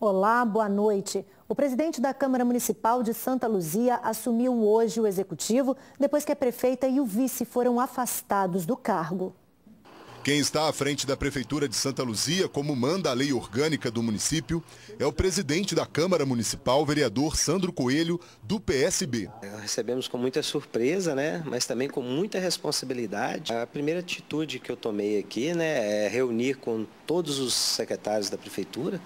Olá, boa noite. O presidente da Câmara Municipal de Santa Luzia assumiu hoje o executivo depois que a prefeita e o vice foram afastados do cargo. Quem está à frente da Prefeitura de Santa Luzia, como manda a lei orgânica do município, é o presidente da Câmara Municipal, vereador Sandro Coelho, do PSB. É, recebemos com muita surpresa, né? mas também com muita responsabilidade. A primeira atitude que eu tomei aqui né, é reunir com todos os secretários da Prefeitura,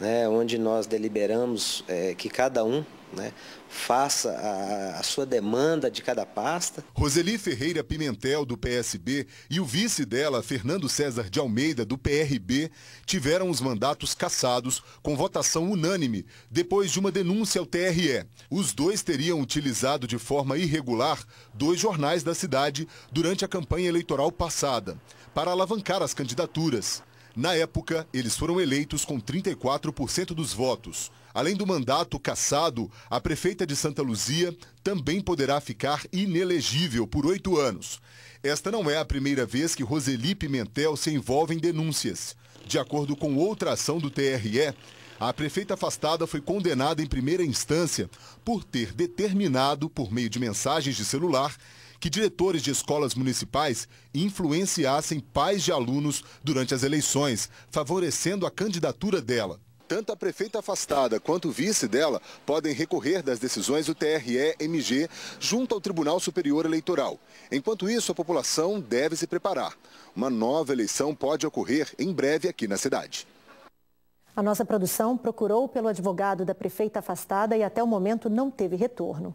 né, onde nós deliberamos é, que cada um né, faça a, a, sua demanda de cada pasta. Roseli Ferreira Pimentel, do PSB, e o vice dela, Fernando César de Almeida, do PRB, tiveram os mandatos cassados com votação unânime, depois de uma denúncia ao TRE. Os dois teriam utilizado de forma irregular dois jornais da cidade durante a campanha eleitoral passada, para alavancar as candidaturas. Na época, eles foram eleitos com 34% dos votos. Além do mandato cassado, a prefeita de Santa Luzia também poderá ficar inelegível por oito anos. Esta não é a primeira vez que Roseli Pimentel se envolve em denúncias. De acordo com outra ação do TRE, a prefeita afastada foi condenada em primeira instância por ter determinado, por meio de mensagens de celular, que diretores de escolas municipais influenciassem pais de alunos durante as eleições, favorecendo a candidatura dela. Tanto a prefeita afastada quanto o vice dela podem recorrer das decisões do TRE-MG junto ao Tribunal Superior Eleitoral. Enquanto isso, a população deve se preparar. Uma nova eleição pode ocorrer em breve aqui na cidade. A nossa produção procurou pelo advogado da prefeita afastada e até o momento não teve retorno.